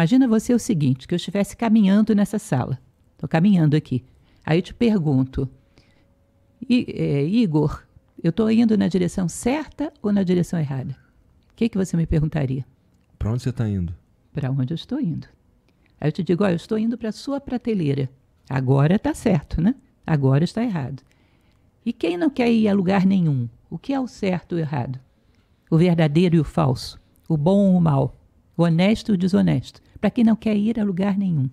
Imagina você o seguinte, que eu estivesse caminhando nessa sala. Estou caminhando aqui. Aí eu te pergunto, é, Igor, eu estou indo na direção certa ou na direção errada? O que, que você me perguntaria? Para onde você está indo? Para onde eu estou indo. Aí eu te digo, olha, eu estou indo para a sua prateleira. Agora está certo, né? Agora está errado. E quem não quer ir a lugar nenhum? O que é o certo e o errado? O verdadeiro e o falso? O bom ou o mal? O honesto e o desonesto? para quem não quer ir a lugar nenhum.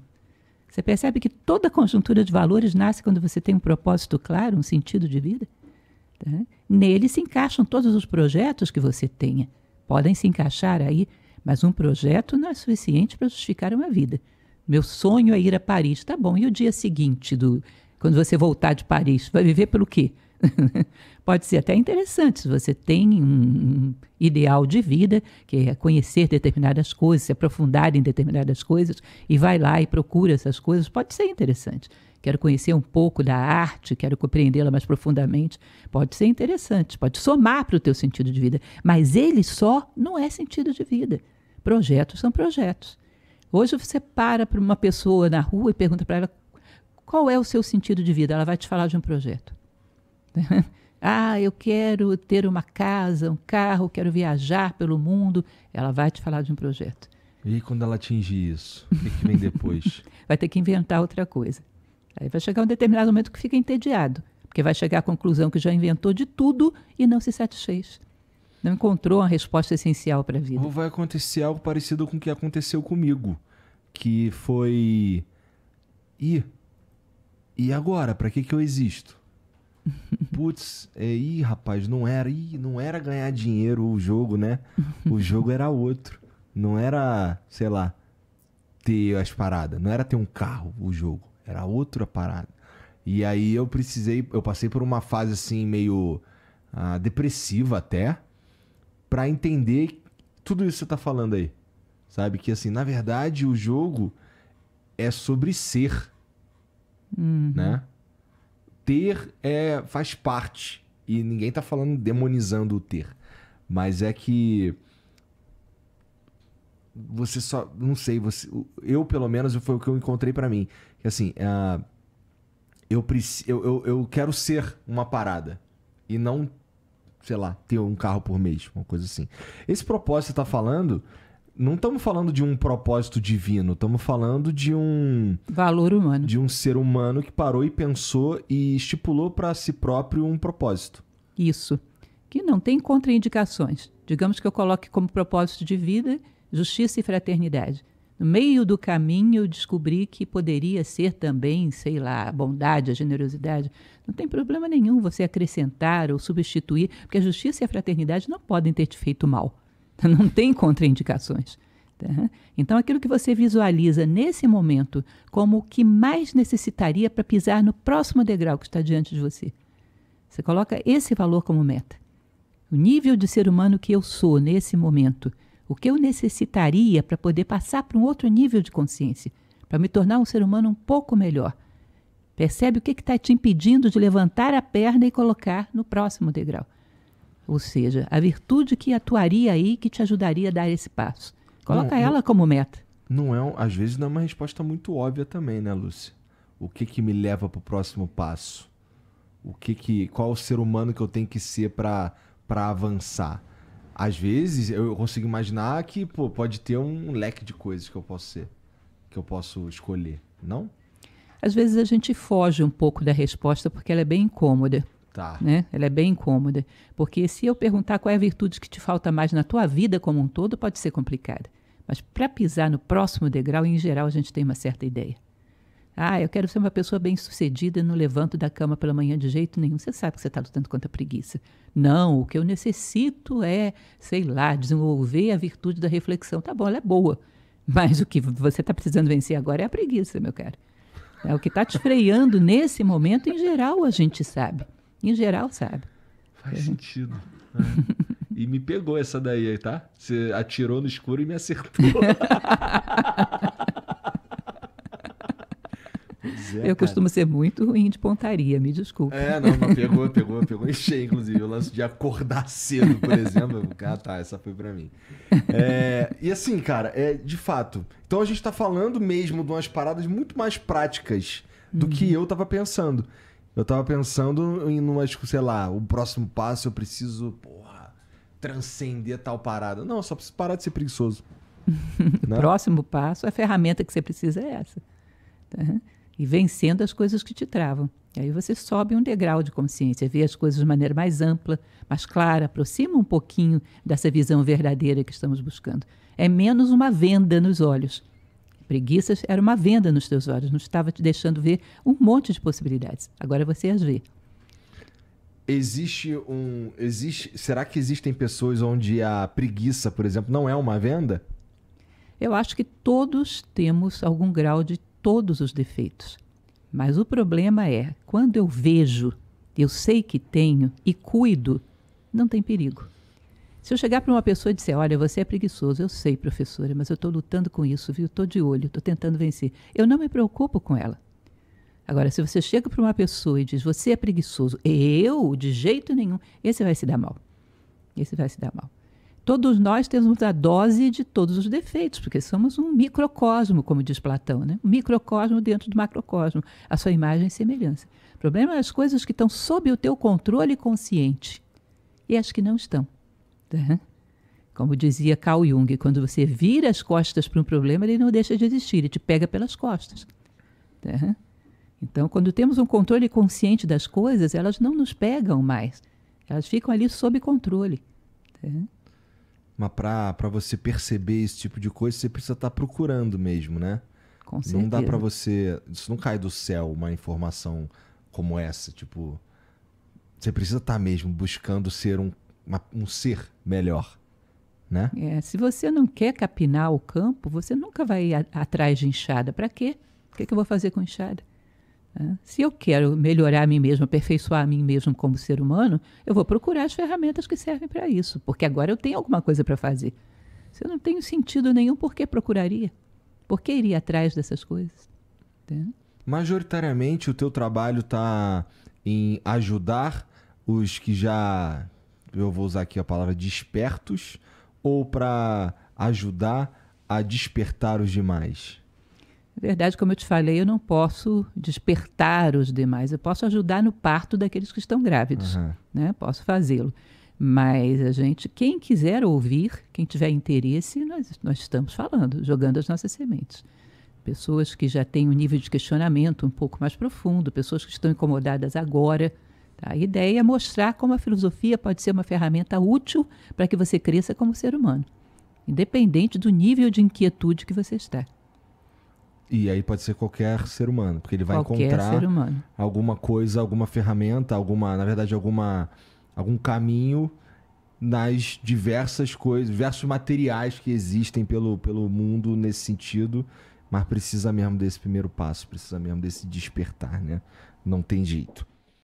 Você percebe que toda conjuntura de valores nasce quando você tem um propósito claro, um sentido de vida? Tá? Nele se encaixam todos os projetos que você tenha. Podem se encaixar aí, mas um projeto não é suficiente para justificar uma vida. Meu sonho é ir a Paris. Tá bom, e o dia seguinte do, quando você voltar de Paris? Vai viver pelo quê? Pode ser até interessante se você tem um ideal de vida, que é conhecer determinadas coisas, se aprofundar em determinadas coisas, e vai lá e procura essas coisas. Pode ser interessante. Quero conhecer um pouco da arte, quero compreendê-la mais profundamente. Pode ser interessante, pode somar para o teu sentido de vida. Mas ele só não é sentido de vida. Projetos são projetos. Hoje você para para uma pessoa na rua e pergunta para ela qual é o seu sentido de vida? Ela vai te falar de um projeto. ah, eu quero ter uma casa, um carro, quero viajar pelo mundo. Ela vai te falar de um projeto. E quando ela atingir isso, o que vem depois? vai ter que inventar outra coisa. Aí vai chegar um determinado momento que fica entediado, porque vai chegar à conclusão que já inventou de tudo e não se satisfez. Não encontrou a resposta essencial para a vida. Ou vai acontecer algo parecido com o que aconteceu comigo, que foi. Ih, e agora, para que que eu existo? Putz, é, ih, rapaz, não era, ih, não era ganhar dinheiro o jogo, né? O jogo era outro. Não era, sei lá, ter as paradas, não era ter um carro o jogo, era outra parada. E aí eu precisei, eu passei por uma fase assim meio ah, depressiva até, para entender tudo isso que você tá falando aí. Sabe que assim, na verdade, o jogo é sobre ser Uhum. Né? Ter é, faz parte. E ninguém tá falando demonizando o ter. Mas é que você só não sei você eu pelo menos foi o que eu encontrei para mim que assim uh, eu, eu, eu eu quero ser uma parada e não sei lá ter um carro por mês uma coisa assim esse propósito que você tá falando não estamos falando de um propósito divino, estamos falando de um valor humano, de um ser humano que parou e pensou e estipulou para si próprio um propósito. Isso, que não tem contraindicações. Digamos que eu coloque como propósito de vida justiça e fraternidade. No meio do caminho eu descobri que poderia ser também, sei lá, a bondade, a generosidade. Não tem problema nenhum você acrescentar ou substituir, porque a justiça e a fraternidade não podem ter te feito mal Não tem contraindicações. Tá? Então, aquilo que você visualiza nesse momento como o que mais necessitaria para pisar no próximo degrau que está diante de você. Você coloca esse valor como meta. O nível de ser humano que eu sou nesse momento. O que eu necessitaria para poder passar para um outro nível de consciência. Para me tornar um ser humano um pouco melhor. Percebe o que está te impedindo de levantar a perna e colocar no próximo degrau ou seja, a virtude que atuaria aí, que te ajudaria a dar esse passo. Coloca não, ela não, como meta. Não é, às vezes não é uma resposta muito óbvia também, né, Lúcia? O que que me leva para o próximo passo? O que que, qual o ser humano que eu tenho que ser para para avançar? Às vezes eu consigo imaginar que pô, pode ter um leque de coisas que eu posso ser, que eu posso escolher, não? Às vezes a gente foge um pouco da resposta porque ela é bem incômoda. Tá. Né? Ela é bem incômoda. Porque se eu perguntar qual é a virtude que te falta mais na tua vida como um todo, pode ser complicada. Mas para pisar no próximo degrau, em geral, a gente tem uma certa ideia. Ah, eu quero ser uma pessoa bem-sucedida, não levanto da cama pela manhã de jeito nenhum. Você sabe que você está lutando contra a preguiça. Não, o que eu necessito é, sei lá, desenvolver a virtude da reflexão. Tá bom, ela é boa. Mas o que você está precisando vencer agora é a preguiça, meu caro. É o que está te freando nesse momento, em geral, a gente sabe. Em geral, sabe? Faz é. sentido. É. E me pegou essa daí, tá? Você atirou no escuro e me acertou. É, eu cara. costumo ser muito ruim de pontaria, me desculpe. É, não, não pegou, pegou, pegou. Enchei, inclusive. O lance de acordar cedo, por exemplo. Ah, tá, essa foi pra mim. É, e assim, cara, é de fato. Então a gente tá falando mesmo de umas paradas muito mais práticas do uhum. que eu tava pensando. Eu tava pensando em uma, tipo, sei lá, o próximo passo eu preciso, porra, transcender tal parada. Não, só preciso parar de ser preguiçoso. o né? próximo passo, a ferramenta que você precisa é essa. E vencendo as coisas que te travam. E aí você sobe um degrau de consciência, vê as coisas de maneira mais ampla, mais clara, aproxima um pouquinho dessa visão verdadeira que estamos buscando. É menos uma venda nos olhos Preguiças era uma venda nos teus olhos, não estava te deixando ver um monte de possibilidades. Agora você as vê. Existe um. Existe, será que existem pessoas onde a preguiça, por exemplo, não é uma venda? Eu acho que todos temos algum grau de todos os defeitos. Mas o problema é, quando eu vejo, eu sei que tenho e cuido, não tem perigo. Se eu chegar para uma pessoa e dizer, olha, você é preguiçoso, eu sei, professora, mas eu estou lutando com isso, viu? Estou de olho, estou tentando vencer. Eu não me preocupo com ela. Agora, se você chega para uma pessoa e diz, você é preguiçoso, eu, de jeito nenhum, esse vai se dar mal. Esse vai se dar mal. Todos nós temos a dose de todos os defeitos, porque somos um microcosmo, como diz Platão, né? um microcosmo dentro do macrocosmo, a sua imagem e semelhança. O problema é as coisas que estão sob o teu controle consciente e as que não estão. Né? Como dizia Carl Jung, quando você vira as costas para um problema, ele não deixa de existir, ele te pega pelas costas. Né? Então, quando temos um controle consciente das coisas, elas não nos pegam mais. Elas ficam ali sob controle. Né? Mas para você perceber esse tipo de coisa, você precisa estar tá procurando mesmo, né? Com certeza. Não dá para você. Isso não cai do céu uma informação como essa. Tipo, você precisa estar tá mesmo buscando ser um uma, um ser melhor. Né? É, se você não quer capinar o campo, você nunca vai a, atrás de enxada. Para quê? O que, que, eu vou fazer com enxada? É. Se eu quero melhorar a mim mesmo, aperfeiçoar a mim mesmo como ser humano, eu vou procurar as ferramentas que servem para isso, porque agora eu tenho alguma coisa para fazer. Se eu não tenho sentido nenhum, por que procuraria? Por que iria atrás dessas coisas? Majoritariamente, o teu trabalho está em ajudar os que já eu vou usar aqui a palavra despertos, ou para ajudar a despertar os demais? Na verdade, como eu te falei, eu não posso despertar os demais. Eu posso ajudar no parto daqueles que estão grávidos, uhum. né? Posso fazê-lo. Mas a gente, quem quiser ouvir, quem tiver interesse, nós, nós estamos falando, jogando as nossas sementes. Pessoas que já têm um nível de questionamento um pouco mais profundo, pessoas que estão incomodadas agora, a ideia é mostrar como a filosofia pode ser uma ferramenta útil para que você cresça como ser humano, independente do nível de inquietude que você está. E aí pode ser qualquer ser humano, porque ele vai qualquer encontrar alguma coisa, alguma ferramenta, alguma, na verdade, alguma, algum caminho nas diversas coisas, diversos materiais que existem pelo, pelo mundo nesse sentido, mas precisa mesmo desse primeiro passo, precisa mesmo desse despertar, né? Não tem jeito.